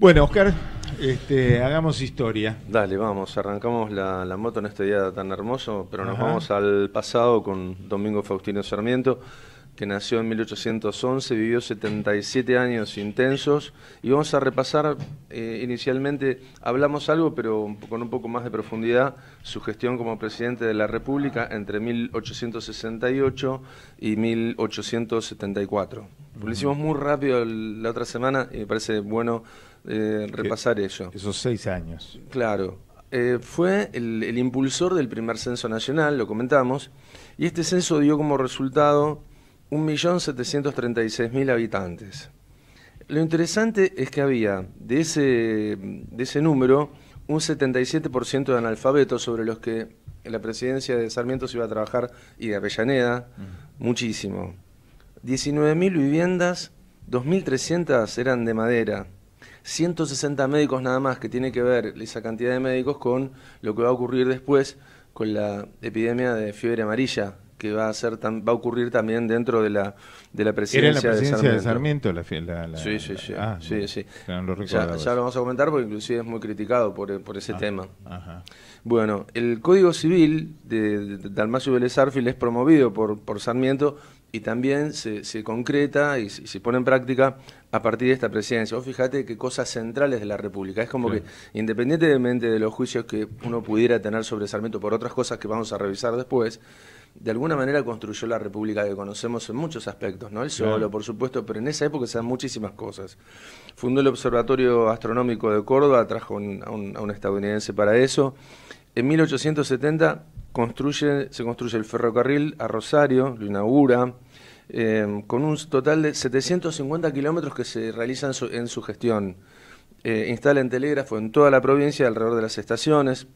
Bueno, Oscar, este, hagamos historia. Dale, vamos, arrancamos la, moto en este día tan hermoso, pero nos vamos al pasado con Domingo Faustino Sarmiento, que nació en 1811, vivió 77 años intensos, y vamos a repasar, eh, inicialmente hablamos algo, pero con un poco más de profundidad, su gestión como presidente de la República entre 1868 y 1874. Lo hicimos muy rápido la otra semana y me parece bueno eh, repasar eso, eh, ello. Esos seis años. Claro. Eh, fue el, impulsor del primer censo nacional, lo comentamos, y este censo dio como resultado 1.736.000 habitantes. Lo interesante es que había de ese, de ese número un 77% de analfabetos sobre los que la presidencia de Sarmiento se iba a trabajar y de Avellaneda, mm. muchísimo. 19.000 viviendas, 2.300 eran de madera, 160 médicos nada más, que tiene que ver esa cantidad de médicos con lo que va a ocurrir después con la epidemia de fiebre amarilla que va a ser va a ocurrir también dentro de la de la presidencia, Era la presidencia de Sarmiento. la, la, sí, sí, sí. Ah, sí, ya, lo vamos a comentar porque inclusive es muy criticado por, por ese ah, tema. Ajá. Bueno, el Código Civil de, de Dalmacio Vélez Arfil es promovido por, por Sarmiento y también se, se concreta y se, pone en práctica a partir de esta presidencia. Vos fíjate qué cosas centrales de la República. Es como que, independientemente de los juicios que uno pudiera tener sobre Sarmiento por otras cosas que vamos a revisar después, de alguna manera construyó la República que conocemos en muchos aspectos, ¿no? es solo, por supuesto, pero en esa época se dan muchísimas cosas. Fundó el Observatorio Astronómico de Córdoba, trajo a, un, estadounidense para eso. En 1870 construye, se construye el ferrocarril a Rosario, lo inaugura, em, con un total de 750 kilómetros que se realizan en su gestión. Eh, instala en telégrafo en toda la provincia, alrededor de las estaciones,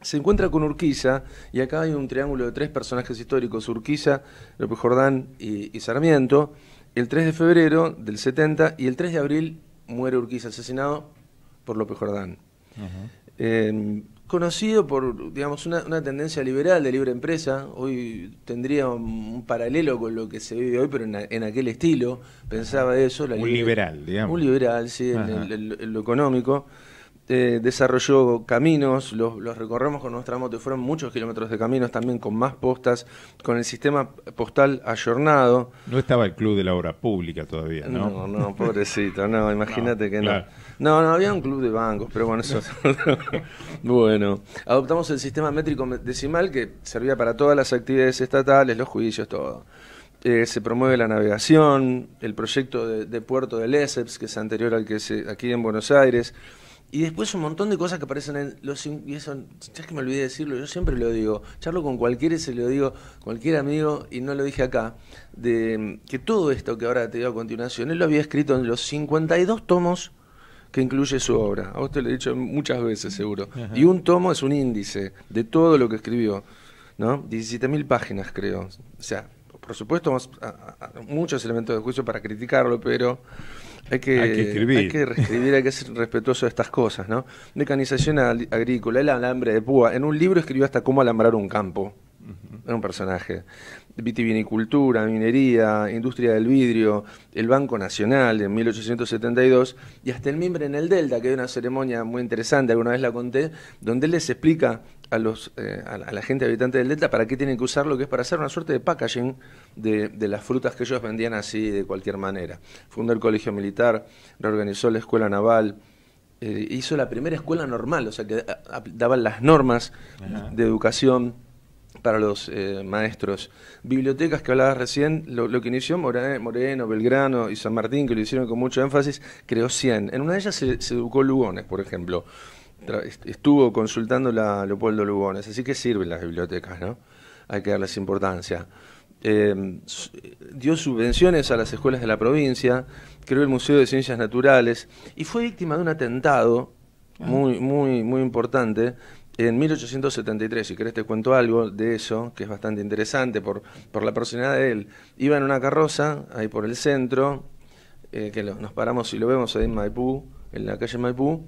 se encuentra con Urquiza, y acá hay un triángulo de tres personajes históricos, Urquiza, López Jordán y, Sarmiento. El 3 de febrero del 70 y el 3 de abril muere Urquiza, asesinado por López Jordán. Em, conocido por, digamos, una, tendencia liberal de libre empresa, hoy tendría un, paralelo con lo que se vive hoy, pero en, aquel estilo, pensaba eso. La liberal, digamos. Un liberal, sí, el, en lo económico. Este, desarrolló caminos, los, recorremos con nuestra moto y fueron muchos kilómetros de caminos también con más postas, con el sistema postal ayornado. No estaba el club de la obra pública todavía, ¿no? No, pobrecito, no, imagínate que no. No, no, había un club de bancos, pero bueno, eso. bueno, adoptamos el sistema métrico decimal que servía para todas las actividades estatales, los juicios, todo. Eh, se promueve la navegación, el proyecto de, puerto del ESEPS... que es anterior al que se, aquí en Buenos Aires, y después un montón de cosas que aparecen en los... Y eso, ya es que me olvidé de decirlo, yo siempre lo digo. Charlo con cualquiera y se lo digo, cualquier amigo, y no lo dije acá, de que todo esto que ahora te digo a continuación, él lo había escrito en los 52 tomos que incluye su obra. A vos te lo he dicho muchas veces, seguro. Y un tomo es un índice de todo lo que escribió, ¿no? 17.000 páginas, creo. O sea, por supuesto, muchos elementos de juicio para criticarlo, pero... Hay que, escribir. Hay que reescribir, hay que ser respetuoso de estas cosas, ¿no? Mecanización agrícola, el alambre de púa. En un libro escribió hasta cómo alambrar un campo. Era un personaje. Vitivinicultura, minería, industria del vidrio, el Banco Nacional en 1872 y hasta el mimbre en el Delta, que hay una ceremonia muy interesante, alguna vez la conté, donde él les explica a, los, eh, a, la, gente habitante del Delta para qué tienen que usarlo, que es para hacer una suerte de packaging de, las frutas que ellos vendían así de cualquier manera. Fundó el colegio militar, reorganizó la escuela naval, eh, hizo la primera escuela normal, o sea que daban las normas de educación para los eh, maestros. Bibliotecas que hablabas recién, lo, que inició Moreno, Belgrano y San Martín, que lo hicieron con mucho énfasis, creó 100. En una de ellas se educó Lugones, por ejemplo estuvo consultando a Leopoldo Lugones, así que sirven las bibliotecas, ¿no? Hay que darles importancia. Em, dio subvenciones a las escuelas de la provincia, creó el Museo de Ciencias Naturales y fue víctima de un atentado ah. muy, muy, muy importante en 1873, si querés te cuento algo de eso, que es bastante interesante por, por la personalidad de él. Iba en una carroza, ahí por el centro, eh, que nos paramos y lo vemos ahí en Maipú, en la calle Maipú,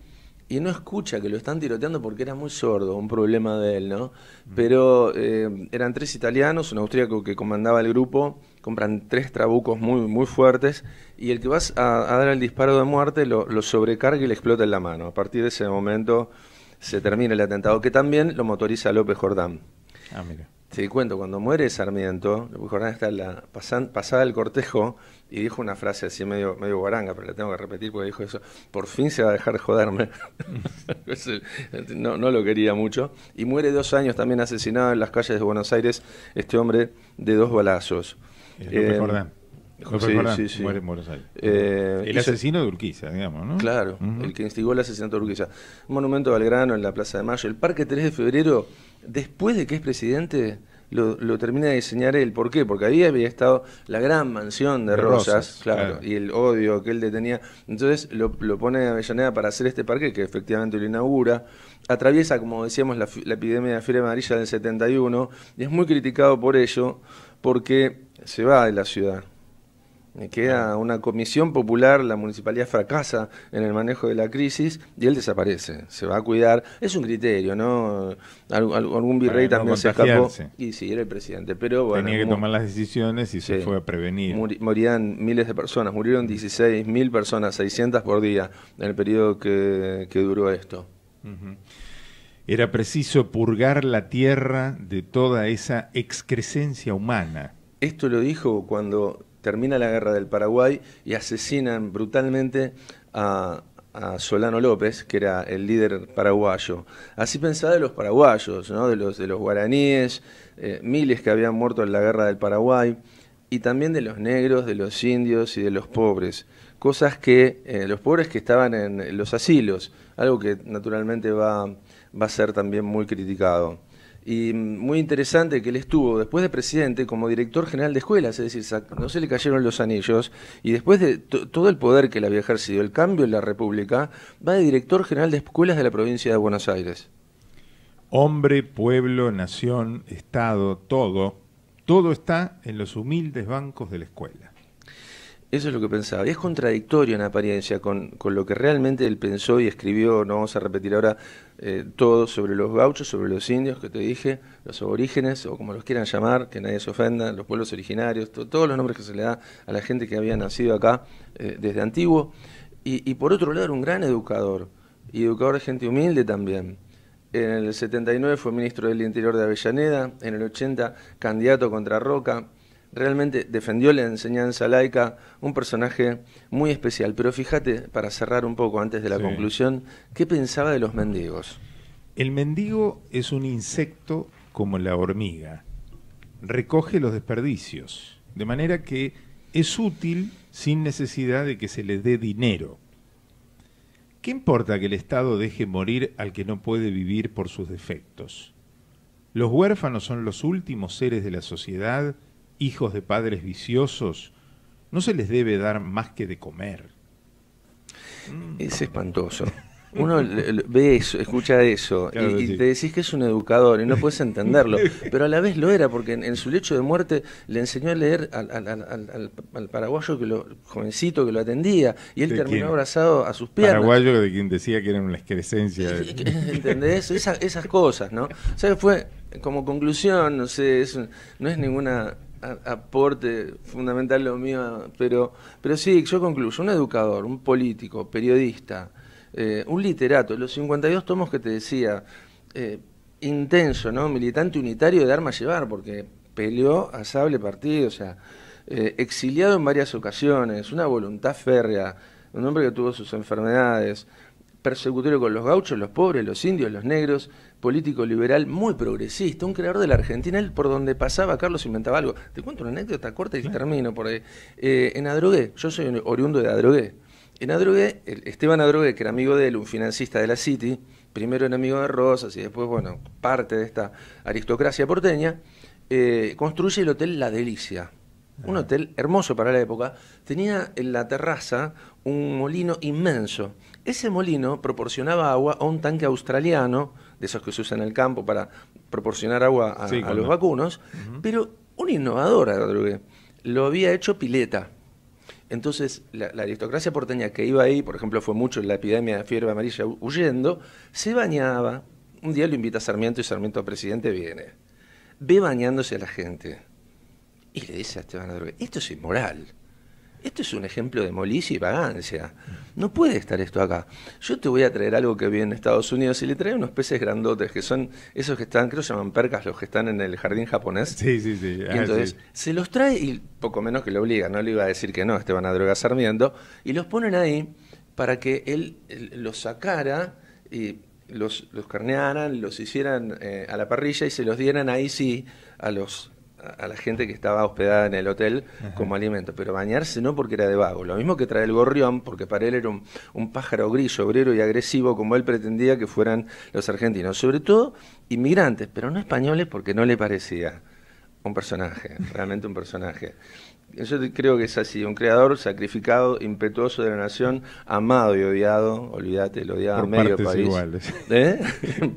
y no escucha que lo están tiroteando porque era muy sordo, un problema de él, ¿no? Pero eh, eran tres italianos, un austríaco que comandaba el grupo, compran tres trabucos muy, muy fuertes y el que vas a, dar el disparo de muerte lo, lo, sobrecarga y le explota en la mano. A partir de ese momento se termina el atentado, que también lo motoriza López Jordán. Ah, mira te cuento, cuando muere Sarmiento, Jordán ah, está la, pasada el cortejo y dijo una frase así medio, medio guaranga, pero la tengo que repetir porque dijo eso, por fin se va a dejar de joderme. Pues, no, lo quería mucho. Y muere dos años también asesinado en las calles de Buenos Aires este hombre de dos balazos. Eh, Jordán. Jordán, Muere en Buenos Aires. Eh, el asesino de Urquiza, digamos, ¿no? Claro, el que instigó el asesinato de Urquiza. monumento de Belgrano en la Plaza de Mayo. El Parque 3 de Febrero después de que es presidente, lo, termina de diseñar él. ¿Por qué? Porque ahí había estado la gran mansión de, Rosas, y el odio que él detenía. Entonces lo, pone a Avellaneda para hacer este parque, que efectivamente lo inaugura. Atraviesa, como decíamos, la, epidemia de fiebre amarilla del 71 y es muy criticado por ello porque se va de la ciudad queda una comisión popular, la municipalidad fracasa en el manejo de la crisis y él desaparece, se va a cuidar. Es un criterio, ¿no? algún virrey también se escapó. Y sí, era el presidente, pero Tenía que tomar las decisiones y se fue a prevenir. morían miles de personas, murieron 16.000 personas, 600 por día en el periodo que, duró esto. Era preciso purgar la tierra de toda esa excrescencia humana. Esto lo dijo cuando termina la guerra del Paraguay y asesinan brutalmente a, Solano López, que era el líder paraguayo. Así pensaba de los paraguayos, ¿no? de, los, de los guaraníes, eh, miles que habían muerto en la guerra del Paraguay, y también de los negros, de los indios y de los pobres. Cosas que eh, los pobres que estaban en los asilos, algo que naturalmente va a ser también muy criticado y muy interesante que él estuvo después de presidente como director general de escuelas, es decir, no se le cayeron los anillos, y después de todo el poder que le había ejercido, el cambio en la República, va de director general de escuelas de la provincia de Buenos Aires. Hombre, pueblo, nación, Estado, todo, todo está en los humildes bancos de la escuela. Eso es lo que pensaba. Y es contradictorio en apariencia con, lo que realmente él pensó y escribió. No vamos a repetir ahora eh, todo sobre los gauchos, sobre los indios que te dije, los aborígenes, o como los quieran llamar, que nadie se ofenda, los pueblos originarios, todos los nombres que se le da a la gente que había nacido acá eh, desde antiguo. Y, y, por otro lado, era un gran educador, y educador de gente humilde también. En el 79 fue ministro del Interior de Avellaneda, en el 80 candidato contra Roca realmente defendió la enseñanza laica, un personaje muy especial. Pero fíjate, para cerrar un poco antes de la conclusión, ¿qué pensaba de los mendigos? El mendigo es un insecto como la hormiga. Recoge los desperdicios, de manera que es útil sin necesidad de que se le dé dinero. ¿Qué importa que el Estado deje morir al que no puede vivir por sus defectos? Los huérfanos son los últimos seres de la sociedad hijos de padres viciosos, no se les debe dar más que de comer. Mm. Es espantoso. Uno ve eso, escucha eso, y, te decís que es un educador y no puedes entenderlo, pero a la vez lo era, porque en, su lecho de muerte le enseñó a leer al, paraguayo que lo, jovencito que lo atendía, y él terminó abrazado a sus piernas. Paraguayo de quien decía que era una excrescencia. ¿Entendés? esas cosas, ¿no? O sea, fue como conclusión, no sé, no es ninguna aporte fundamental lo mío, pero, pero sí, yo concluyo, un educador, un político, periodista, eh, un literato, los 52 tomos que te decía, eh, intenso, ¿no? militante unitario de a llevar, porque peleó a sable partido, o sea, eh, exiliado en varias ocasiones, una voluntad férrea, un hombre que tuvo sus enfermedades, persecutorio con los gauchos, los pobres, los indios, los negros, político liberal, muy progresista, un creador de la Argentina, él por donde pasaba, Carlos inventaba algo. Te cuento una anécdota corta y termino por eh, en Adrogué, yo soy oriundo de Adrogué. En Adrogué, Esteban Adrogué, que era amigo de él, un financista de la City, primero enemigo de Rosas y después, bueno, parte de esta aristocracia porteña, eh, construye el hotel La Delicia un ah. hotel hermoso para la época, tenía en la terraza un molino inmenso. Ese molino proporcionaba agua a un tanque australiano, de esos que se usan en el campo para proporcionar agua a, los vacunos, pero un innovador, lo había hecho pileta. Entonces, la, aristocracia porteña que iba ahí, por ejemplo, fue mucho en la epidemia de fiebre amarilla huyendo, se bañaba. Un día lo invita Sarmiento y Sarmiento, presidente, viene. Ve bañándose a la gente y le dice a Esteban Droga, esto es inmoral. Esto es un ejemplo de molicia y vagancia. No puede estar esto acá. Yo te voy a traer algo que vi en Estados Unidos y le trae unos peces grandotes que son esos que están, creo que se llaman percas, los que están en el jardín japonés. Sí, sí, sí. Y ah, entonces se los trae y poco menos que lo obliga, no le iba a decir que no, Esteban Adroga Sarmiento, y los ponen ahí para que él, los sacara y los, carnearan, los hicieran eh, a la parrilla y se los dieran ahí sí a los a la gente que estaba hospedada en el hotel como alimento, pero bañarse no porque era de vago, lo mismo que trae el gorrión, porque para él era un, un pájaro gris, obrero y agresivo, como él pretendía que fueran los argentinos, sobre todo inmigrantes, pero no españoles porque no le parecía un personaje, realmente un personaje. Yo creo que es así, un creador sacrificado, impetuoso de la nación, amado y odiado, olvídate, lo odiaba a medio partes país. Iguales. ¿Eh?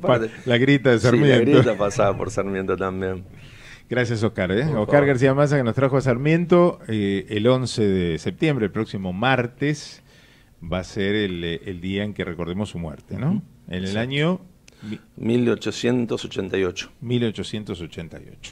la grita de Sarmiento. la grita pasaba por Sarmiento también. Gracias, Oscar. ¿eh? Oscar García Maza, que nos trajo a Sarmiento eh, el 11 de septiembre, el próximo martes, va a ser el, eh, día en que recordemos su muerte, ¿no? En el año 1888. 1888.